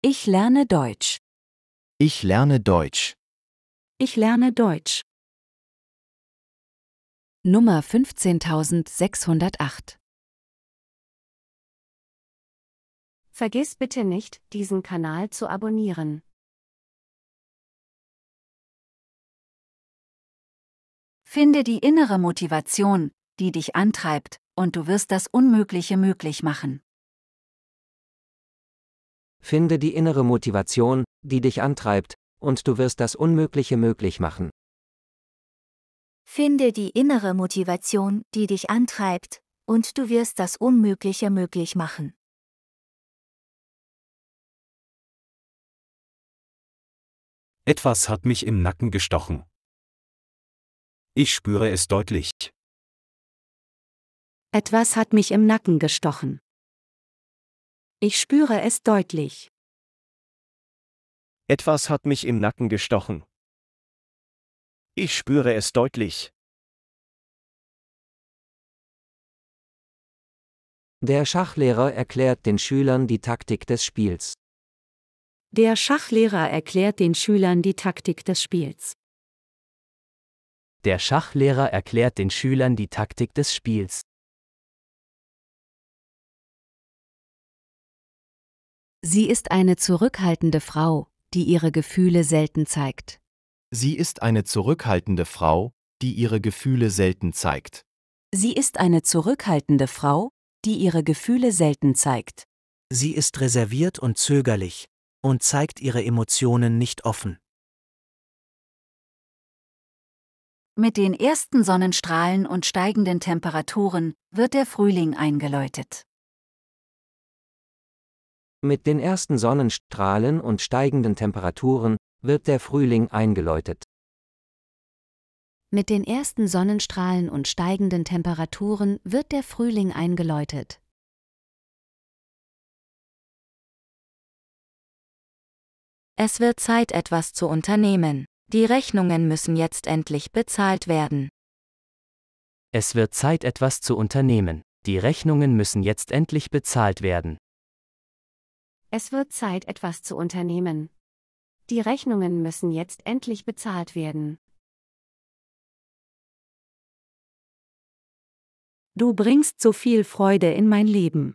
Ich lerne Deutsch. Ich lerne Deutsch. Ich lerne Deutsch. Nummer 15608 Vergiss bitte nicht, diesen Kanal zu abonnieren. Finde die innere Motivation, die dich antreibt, und du wirst das Unmögliche möglich machen. Finde die innere Motivation, die dich antreibt, und du wirst das Unmögliche möglich machen. Finde die innere Motivation, die dich antreibt, und du wirst das Unmögliche möglich machen. Etwas hat mich im Nacken gestochen. Ich spüre es deutlich. Etwas hat mich im Nacken gestochen. Ich spüre es deutlich. Etwas hat mich im Nacken gestochen. Ich spüre es deutlich. Der Schachlehrer erklärt den Schülern die Taktik des Spiels. Der Schachlehrer erklärt den Schülern die Taktik des Spiels. Der Schachlehrer erklärt den Schülern die Taktik des Spiels. Sie ist eine zurückhaltende Frau, die ihre Gefühle selten zeigt. Sie ist eine zurückhaltende Frau, die ihre Gefühle selten zeigt. Sie ist eine zurückhaltende Frau, die ihre Gefühle selten zeigt. Sie ist reserviert und zögerlich und zeigt ihre Emotionen nicht offen. Mit den ersten Sonnenstrahlen und steigenden Temperaturen wird der Frühling eingeläutet. Mit den ersten Sonnenstrahlen und steigenden Temperaturen wird der Frühling eingeläutet. Mit den ersten Sonnenstrahlen und steigenden Temperaturen wird der Frühling eingeläutet. Es wird Zeit, etwas zu unternehmen. Die Rechnungen müssen jetzt endlich bezahlt werden. Es wird Zeit, etwas zu unternehmen. Die Rechnungen müssen jetzt endlich bezahlt werden. Es wird Zeit, etwas zu unternehmen. Die Rechnungen müssen jetzt endlich bezahlt werden. Du bringst so viel Freude in mein Leben.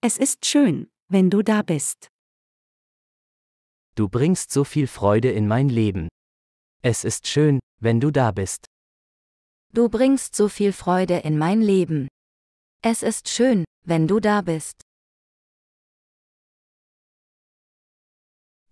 Es ist schön, wenn du da bist. Du bringst so viel Freude in mein Leben. Es ist schön, wenn du da bist. Du bringst so viel Freude in mein Leben. Es ist schön, wenn du da bist.